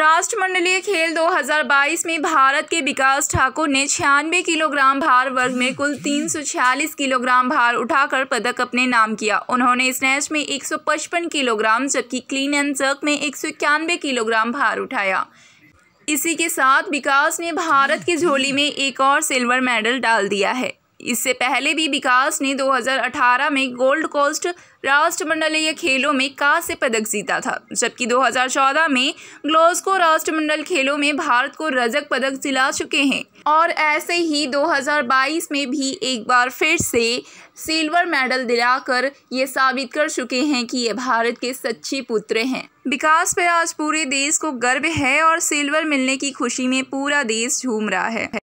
राष्ट्रमंडलीय खेल 2022 में भारत के विकास ठाकुर ने छियानवे किलोग्राम भार वर्ग में कुल 346 किलोग्राम भार उठाकर पदक अपने नाम किया उन्होंने स्नैच में 155 किलोग्राम जबकि क्लीन एंड जर्क में एक किलोग्राम भार उठाया इसी के साथ विकास ने भारत की झोली में एक और सिल्वर मेडल डाल दिया है इससे पहले भी विकास ने 2018 में गोल्ड कोस्ट राष्ट्रमंडलीय खेलों में कांस्य पदक जीता था जबकि 2014 में ग्लोस्को राष्ट्रमंडल खेलों में भारत को रजक पदक दिला चुके हैं और ऐसे ही 2022 में भी एक बार फिर से सिल्वर मेडल दिलाकर ये साबित कर चुके हैं कि ये भारत के सच्चे पुत्र हैं विकास पर आज पूरे देश को गर्व है और सिल्वर मिलने की खुशी में पूरा देश झूम रहा है